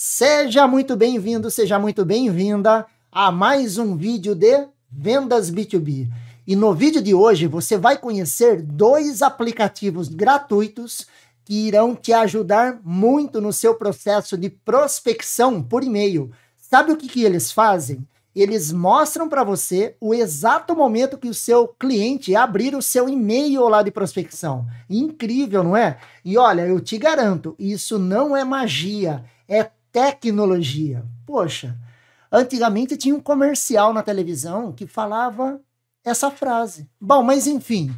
Seja muito bem-vindo, seja muito bem-vinda a mais um vídeo de vendas B2B. E no vídeo de hoje você vai conhecer dois aplicativos gratuitos que irão te ajudar muito no seu processo de prospecção por e-mail. Sabe o que, que eles fazem? Eles mostram para você o exato momento que o seu cliente abrir o seu e-mail lá de prospecção. Incrível, não é? E olha, eu te garanto, isso não é magia, é tecnologia. Poxa, antigamente tinha um comercial na televisão que falava essa frase. Bom, mas enfim,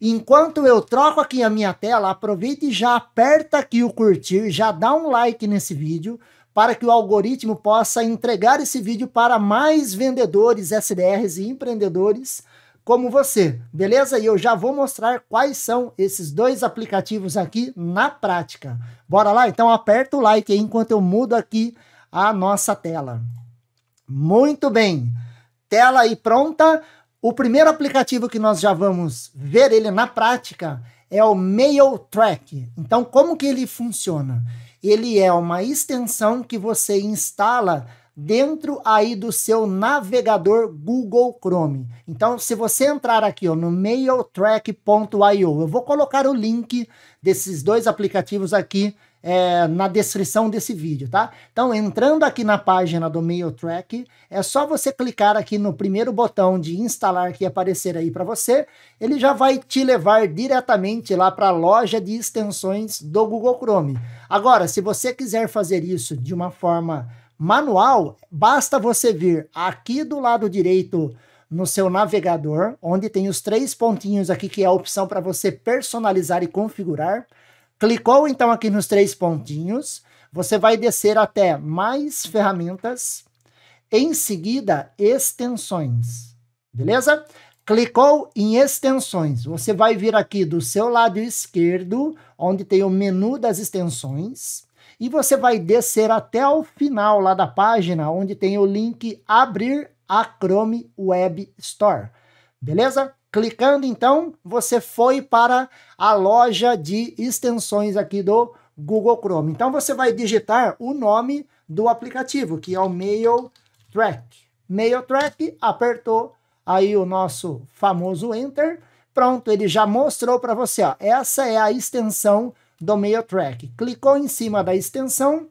enquanto eu troco aqui a minha tela, aproveite e já aperta aqui o curtir, já dá um like nesse vídeo para que o algoritmo possa entregar esse vídeo para mais vendedores SDRs e empreendedores como você, beleza? E eu já vou mostrar quais são esses dois aplicativos aqui na prática. Bora lá? Então aperta o like enquanto eu mudo aqui a nossa tela. Muito bem, tela aí pronta. O primeiro aplicativo que nós já vamos ver ele na prática é o Mailtrack. Então como que ele funciona? Ele é uma extensão que você instala dentro aí do seu navegador Google Chrome. Então, se você entrar aqui ó, no mailtrack.io, eu vou colocar o link desses dois aplicativos aqui é, na descrição desse vídeo, tá? Então, entrando aqui na página do MailTrack, é só você clicar aqui no primeiro botão de instalar que aparecer aí para você, ele já vai te levar diretamente lá para a loja de extensões do Google Chrome. Agora, se você quiser fazer isso de uma forma Manual, basta você vir aqui do lado direito no seu navegador, onde tem os três pontinhos aqui, que é a opção para você personalizar e configurar. Clicou então aqui nos três pontinhos, você vai descer até mais ferramentas, em seguida extensões, beleza? Clicou em extensões, você vai vir aqui do seu lado esquerdo, onde tem o menu das extensões, e você vai descer até o final lá da página, onde tem o link abrir a Chrome Web Store. Beleza? Clicando então, você foi para a loja de extensões aqui do Google Chrome. Então você vai digitar o nome do aplicativo, que é o Mail Track. Mail Track, apertou aí o nosso famoso Enter. Pronto, ele já mostrou para você, ó, essa é a extensão do meio track. Clicou em cima da extensão,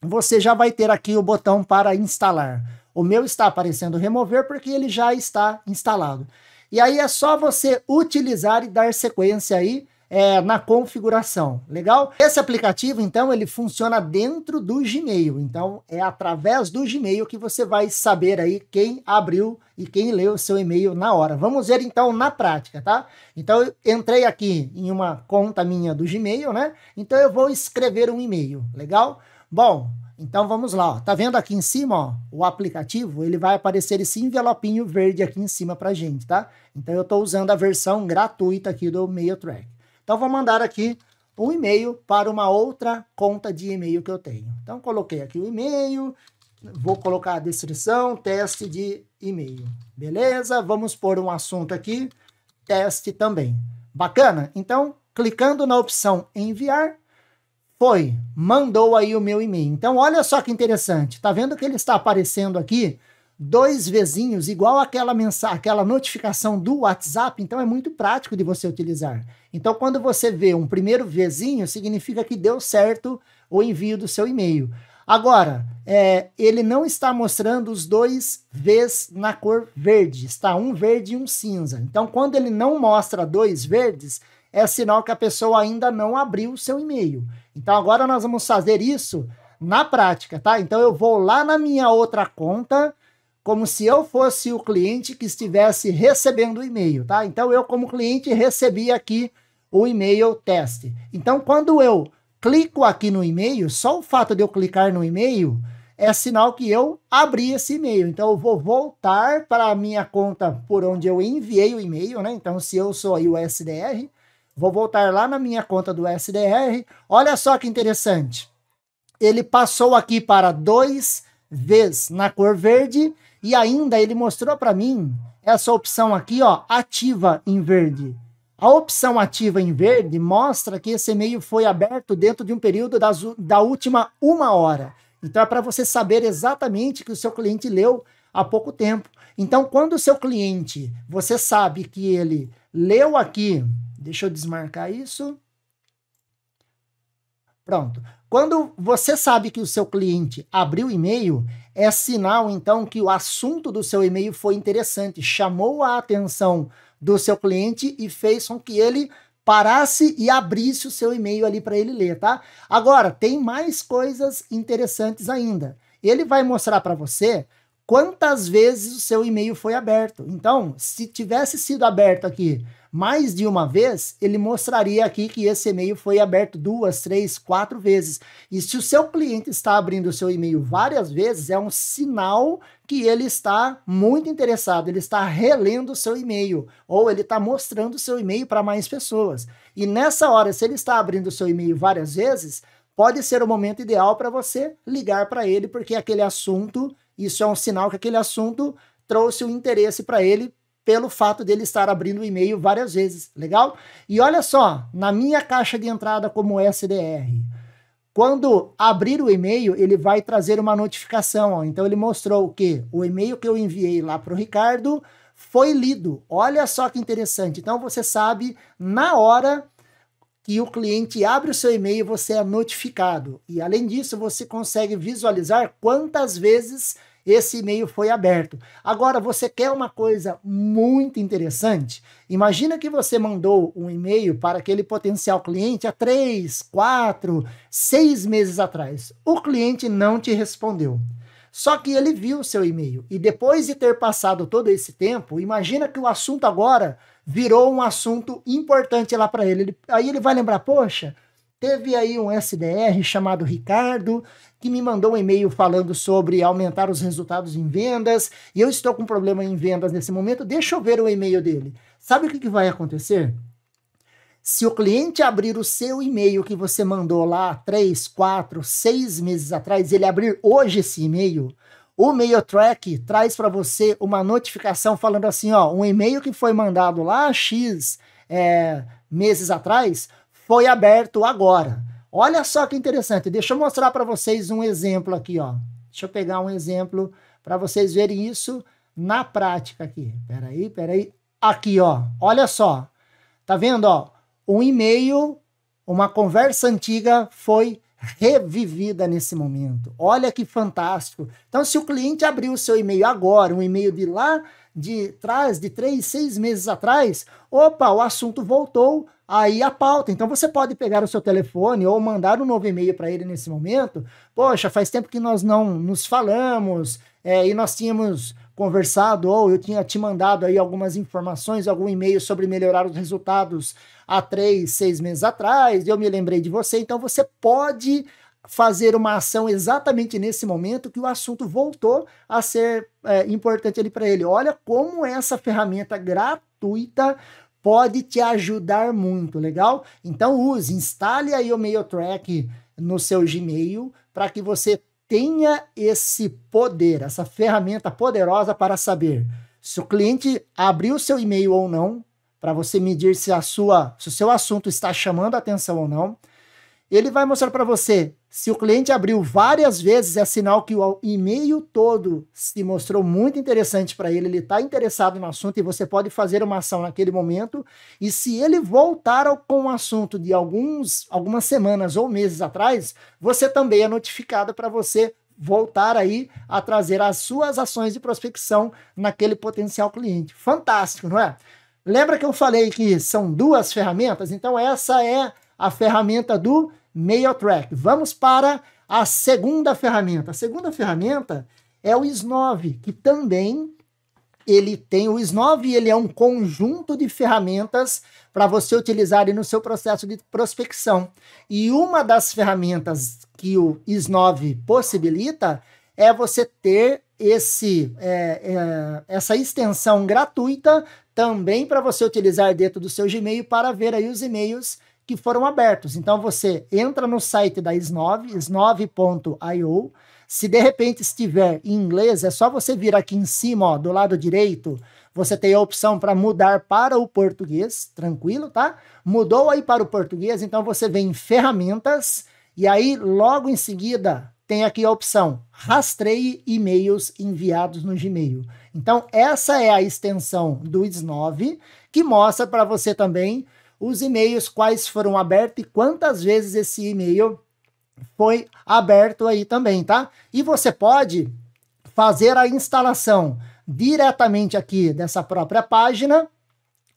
você já vai ter aqui o botão para instalar. O meu está aparecendo remover porque ele já está instalado. E aí é só você utilizar e dar sequência aí é, na configuração. Legal? Esse aplicativo, então, ele funciona dentro do Gmail. Então, é através do Gmail que você vai saber aí quem abriu e quem leu o seu e-mail na hora. Vamos ver, então, na prática, tá? Então, eu entrei aqui em uma conta minha do Gmail, né? Então, eu vou escrever um e-mail. Legal? Bom, então vamos lá, ó. tá vendo aqui em cima, ó, o aplicativo, ele vai aparecer esse envelopinho verde aqui em cima para gente, tá? Então eu estou usando a versão gratuita aqui do MailTrack. Então, vou mandar aqui um e-mail para uma outra conta de e-mail que eu tenho. Então, coloquei aqui o e-mail, vou colocar a descrição, teste de e-mail. Beleza? Vamos pôr um assunto aqui, teste também. Bacana? Então, clicando na opção enviar, foi, mandou aí o meu e-mail. Então, olha só que interessante. Tá vendo que ele está aparecendo aqui? dois vezinhos, igual aquela mensagem, aquela notificação do WhatsApp, então é muito prático de você utilizar. Então, quando você vê um primeiro vezinho, significa que deu certo o envio do seu e-mail. Agora, é, ele não está mostrando os dois Vs na cor verde, está um verde e um cinza. Então, quando ele não mostra dois verdes, é sinal que a pessoa ainda não abriu o seu e-mail. Então, agora nós vamos fazer isso na prática, tá? Então, eu vou lá na minha outra conta, como se eu fosse o cliente que estivesse recebendo o e-mail, tá? Então eu como cliente recebi aqui o e-mail teste. Então quando eu clico aqui no e-mail, só o fato de eu clicar no e-mail é sinal que eu abri esse e-mail. Então eu vou voltar para a minha conta por onde eu enviei o e-mail, né? Então se eu sou aí o SDR, vou voltar lá na minha conta do SDR. Olha só que interessante. Ele passou aqui para dois vezes na cor verde e ainda ele mostrou para mim essa opção aqui, ó, ativa em verde. A opção ativa em verde mostra que esse e-mail foi aberto dentro de um período das, da última uma hora. Então é para você saber exatamente que o seu cliente leu há pouco tempo. Então, quando o seu cliente, você sabe que ele leu aqui, deixa eu desmarcar isso. Pronto. Quando você sabe que o seu cliente abriu o e-mail, é sinal então que o assunto do seu e-mail foi interessante, chamou a atenção do seu cliente e fez com que ele parasse e abrisse o seu e-mail ali para ele ler, tá? Agora, tem mais coisas interessantes ainda. Ele vai mostrar para você quantas vezes o seu e-mail foi aberto. Então, se tivesse sido aberto aqui mais de uma vez, ele mostraria aqui que esse e-mail foi aberto duas, três, quatro vezes. E se o seu cliente está abrindo o seu e-mail várias vezes, é um sinal que ele está muito interessado, ele está relendo o seu e-mail, ou ele está mostrando o seu e-mail para mais pessoas. E nessa hora, se ele está abrindo o seu e-mail várias vezes, pode ser o momento ideal para você ligar para ele, porque aquele assunto, isso é um sinal que aquele assunto trouxe o um interesse para ele pelo fato dele estar abrindo o e-mail várias vezes, legal? E olha só, na minha caixa de entrada como SDR, quando abrir o e-mail, ele vai trazer uma notificação. Ó. Então ele mostrou que o e-mail que eu enviei lá para o Ricardo foi lido. Olha só que interessante. Então você sabe na hora que o cliente abre o seu e-mail, você é notificado. E além disso, você consegue visualizar quantas vezes esse e-mail foi aberto. Agora, você quer uma coisa muito interessante? Imagina que você mandou um e-mail para aquele potencial cliente há três, quatro, seis meses atrás. O cliente não te respondeu. Só que ele viu o seu e-mail. E depois de ter passado todo esse tempo, imagina que o assunto agora virou um assunto importante lá para ele. ele. Aí ele vai lembrar: poxa, teve aí um SDR chamado Ricardo, que me mandou um e-mail falando sobre aumentar os resultados em vendas e eu estou com um problema em vendas nesse momento, deixa eu ver o e-mail dele. Sabe o que, que vai acontecer? Se o cliente abrir o seu e-mail que você mandou lá três, quatro, seis meses atrás, ele abrir hoje esse e-mail, o MailTrack traz para você uma notificação falando assim, ó, um e-mail que foi mandado lá x é, meses atrás foi aberto agora. Olha só que interessante. Deixa eu mostrar para vocês um exemplo aqui, ó. Deixa eu pegar um exemplo para vocês verem isso na prática aqui. Peraí, peraí. Aqui, ó. Olha só. Tá vendo, ó? Um e-mail, uma conversa antiga foi revivida nesse momento. Olha que fantástico. Então, se o cliente abrir o seu e-mail agora, um e-mail de lá de trás, de três, seis meses atrás, opa, o assunto voltou aí a pauta. Então você pode pegar o seu telefone ou mandar um novo e-mail para ele nesse momento. Poxa, faz tempo que nós não nos falamos é, e nós tínhamos conversado ou eu tinha te mandado aí algumas informações, algum e-mail sobre melhorar os resultados há três, seis meses atrás, eu me lembrei de você, então você pode fazer uma ação exatamente nesse momento que o assunto voltou a ser é, importante ali para ele. Olha como essa ferramenta gratuita pode te ajudar muito, legal? Então use, instale aí o MailTrack no seu Gmail para que você tenha esse poder, essa ferramenta poderosa para saber se o cliente abriu seu e-mail ou não, para você medir se a sua, se o seu assunto está chamando atenção ou não, ele vai mostrar para você se o cliente abriu várias vezes, é sinal que o e-mail todo se mostrou muito interessante para ele, ele está interessado no assunto e você pode fazer uma ação naquele momento. E se ele voltar com o assunto de alguns, algumas semanas ou meses atrás, você também é notificado para você voltar aí a trazer as suas ações de prospecção naquele potencial cliente. Fantástico, não é? Lembra que eu falei que são duas ferramentas? Então essa é a ferramenta do Mail Track. Vamos para a segunda ferramenta. A segunda ferramenta é o S9, que também ele tem o S9. ele é um conjunto de ferramentas para você utilizar no seu processo de prospecção. E uma das ferramentas que o S9 possibilita é você ter esse, é, é, essa extensão gratuita também para você utilizar dentro do seu Gmail para ver aí os e-mails que foram abertos. Então você entra no site da s 9io Se de repente estiver em inglês, é só você vir aqui em cima, ó, do lado direito, você tem a opção para mudar para o português, tranquilo, tá? Mudou aí para o português, então você vem em ferramentas e aí logo em seguida tem aqui a opção rastreie e-mails enviados no Gmail. Então essa é a extensão do Is9 que mostra para você também os e-mails, quais foram abertos e quantas vezes esse e-mail foi aberto aí também, tá? E você pode fazer a instalação diretamente aqui dessa própria página,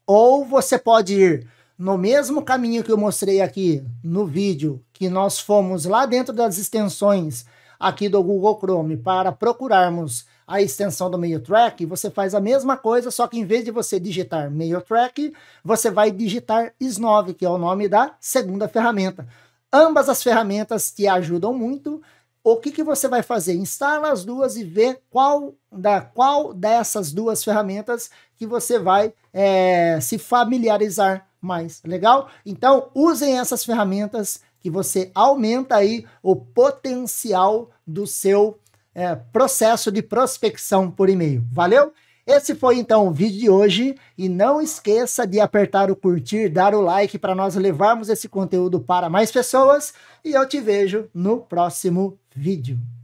ou você pode ir no mesmo caminho que eu mostrei aqui no vídeo, que nós fomos lá dentro das extensões aqui do Google Chrome para procurarmos a extensão do meio track, você faz a mesma coisa, só que em vez de você digitar meio track, você vai digitar s9 que é o nome da segunda ferramenta. Ambas as ferramentas te ajudam muito. O que, que você vai fazer? Instala as duas e vê qual, da, qual dessas duas ferramentas que você vai é, se familiarizar mais. Legal? Então, usem essas ferramentas que você aumenta aí o potencial do seu é, processo de prospecção por e-mail. Valeu? Esse foi então o vídeo de hoje e não esqueça de apertar o curtir, dar o like para nós levarmos esse conteúdo para mais pessoas e eu te vejo no próximo vídeo.